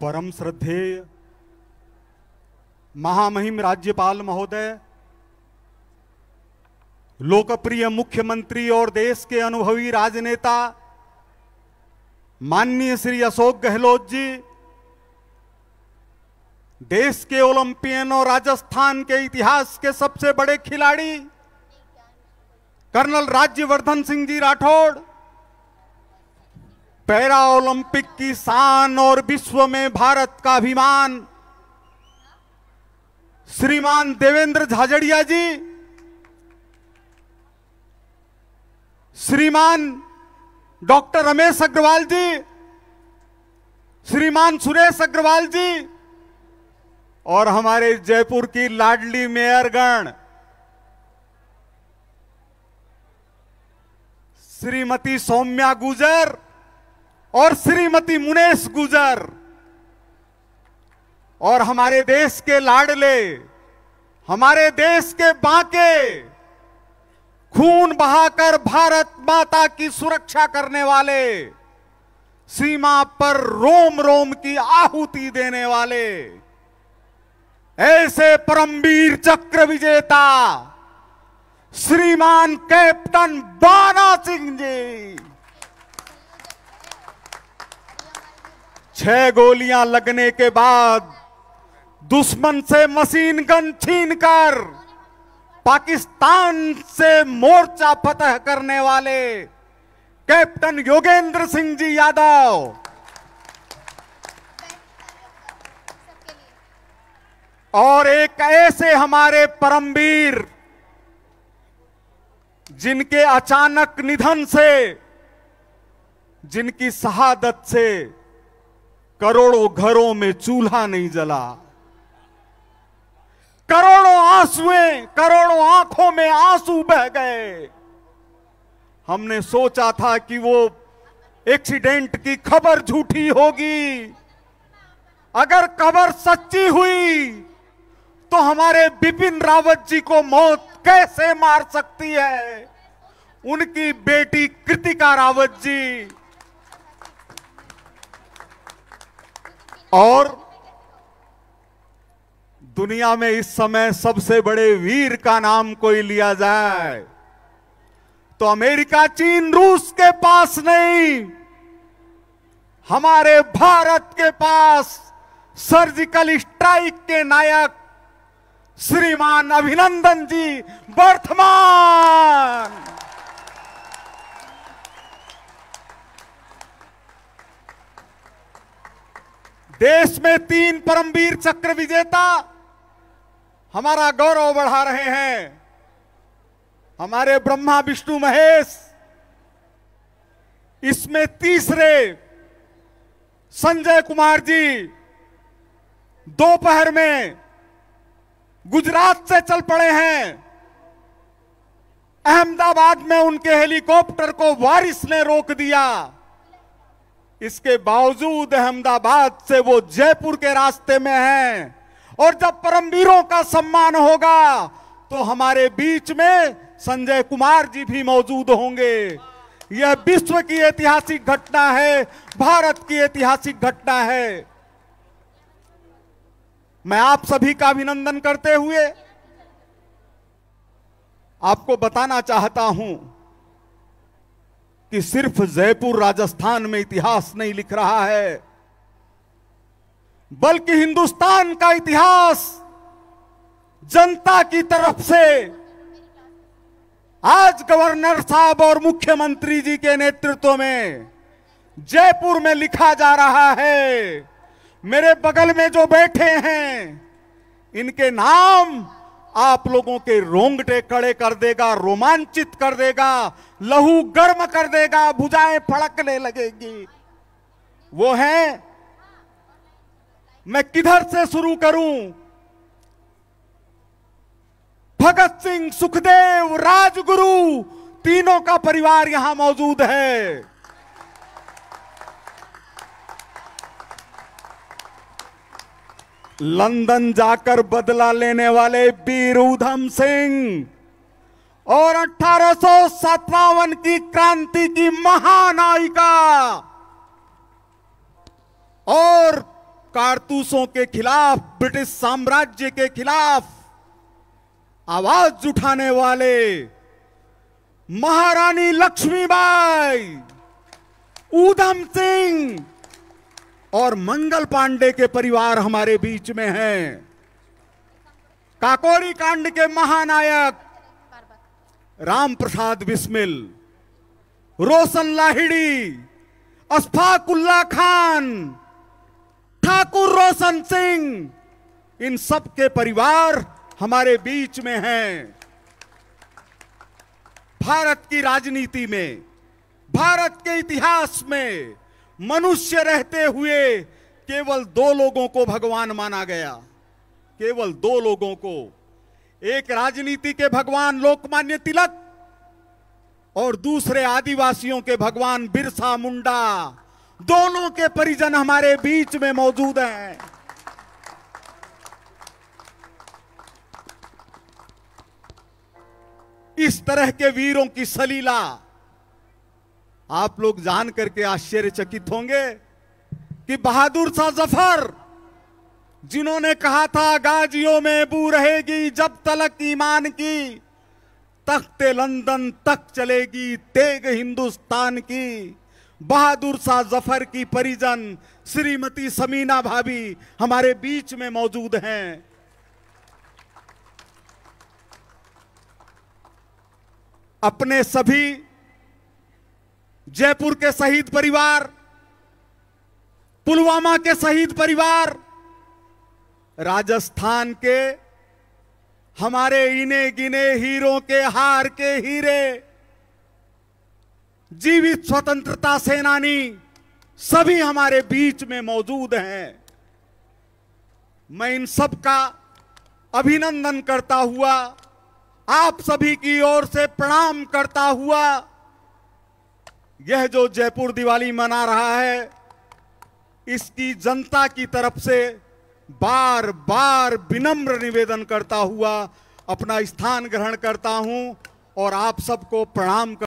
परम श्रद्धेय महामहिम राज्यपाल महोदय लोकप्रिय मुख्यमंत्री और देश के अनुभवी राजनेता माननीय श्री अशोक गहलोत जी देश के ओलंपियन और राजस्थान के इतिहास के सबसे बड़े खिलाड़ी colonel Rajyavardhan Singh ji Rathore para Olympic की शान और विश्व में भारत का अभिमान श्रीमान देवेंद्र झाझड़िया जी श्रीमान डॉक्टर रमेश अग्रवाल जी श्रीमान सुरेश अग्रवाल जी और हमारे जयपुर की लाडली मेयरगण श्रीमती सौम्या गुजर और श्रीमती मुनेश गुजर और हमारे देश के लाडले हमारे देश के बांके खून बहाकर भारत माता की सुरक्षा करने वाले सीमा पर रोम रोम की आहुति देने वाले ऐसे परमवीर चक्र विजेता श्रीमान कैप्टन बाना सिंह जी छह गोलियां लगने के बाद दुश्मन से मशीन गन छीन कर पाकिस्तान से मोर्चा फतह करने वाले कैप्टन योगेंद्र सिंह जी यादव और एक ऐसे हमारे परमवीर जिनके अचानक निधन से जिनकी शहादत से करोड़ों घरों में चूल्हा नहीं जला करोड़ों आंसुएं करोड़ों आंखों में आंसू बह गए हमने सोचा था कि वो एक्सीडेंट की खबर झूठी होगी अगर खबर सच्ची हुई तो हमारे बिपिन रावत जी को मौत कैसे मार सकती है उनकी बेटी कृतिका रावत जी और दुनिया में इस समय सबसे बड़े वीर का नाम कोई लिया जाए तो अमेरिका चीन रूस के पास नहीं हमारे भारत के पास सर्जिकल स्ट्राइक के नायक श्रीमान अभिनंदन जी वर्धमान देश में तीन परमवीर चक्र विजेता हमारा गौरव बढ़ा रहे हैं हमारे ब्रह्मा विष्णु महेश इसमें तीसरे संजय कुमार जी दोपहर में गुजरात से चल पड़े हैं अहमदाबाद में उनके हेलीकॉप्टर को वारिस ने रोक दिया इसके बावजूद अहमदाबाद से वो जयपुर के रास्ते में हैं और जब परमवीरों का सम्मान होगा तो हमारे बीच में संजय कुमार जी भी मौजूद होंगे यह विश्व की ऐतिहासिक घटना है भारत की ऐतिहासिक घटना है मैं आप सभी का अभिनंदन करते हुए आपको बताना चाहता हूं कि सिर्फ जयपुर राजस्थान में इतिहास नहीं लिख रहा है बल्कि हिंदुस्तान का इतिहास जनता की तरफ से आज गवर्नर साहब और मुख्यमंत्री जी के नेतृत्व में जयपुर में लिखा जा रहा है मेरे बगल में जो बैठे हैं इनके नाम आप लोगों के रोंगटे खड़े कर देगा रोमांचित कर देगा लहू गर्म कर देगा भुजाएं फड़कने लगेगी वो है मैं किधर से शुरू करूं भगत सिंह सुखदेव राजगुरु तीनों का परिवार यहां मौजूद है लंदन जाकर बदला लेने वाले वीर उधम सिंह और अठारह की क्रांति की महानायिका और कारतूसों के खिलाफ ब्रिटिश साम्राज्य के खिलाफ आवाज उठाने वाले महारानी लक्ष्मीबाई ऊधम सिंह और मंगल पांडे के परिवार हमारे बीच में हैं काकोरी कांड के महानायक राम प्रसाद बिस्मिल रोशन लाहिड़ी अस्फाकुल्ला खान ठाकुर रोशन सिंह इन सब के परिवार हमारे बीच में हैं भारत की राजनीति में भारत के इतिहास में मनुष्य रहते हुए केवल दो लोगों को भगवान माना गया केवल दो लोगों को एक राजनीति के भगवान लोकमान्य तिलक और दूसरे आदिवासियों के भगवान बिरसा मुंडा दोनों के परिजन हमारे बीच में मौजूद हैं इस तरह के वीरों की सलीला आप लोग जान करके आश्चर्यचकित होंगे कि बहादुर शाह जफर जिन्होंने कहा था गाजियों में बू रहेगी जब तलक ईमान की तख्त लंदन तक चलेगी तेग हिंदुस्तान की बहादुर शाह जफर की परिजन श्रीमती समीना भाभी हमारे बीच में मौजूद हैं अपने सभी जयपुर के शहीद परिवार पुलवामा के शहीद परिवार राजस्थान के हमारे इने गिने हीरों के हार के हीरे जीवित स्वतंत्रता सेनानी सभी हमारे बीच में मौजूद हैं मैं इन सब का अभिनंदन करता हुआ आप सभी की ओर से प्रणाम करता हुआ यह जो जयपुर दिवाली मना रहा है इसकी जनता की तरफ से बार बार विनम्र निवेदन करता हुआ अपना स्थान ग्रहण करता हूं और आप सबको प्रणाम कर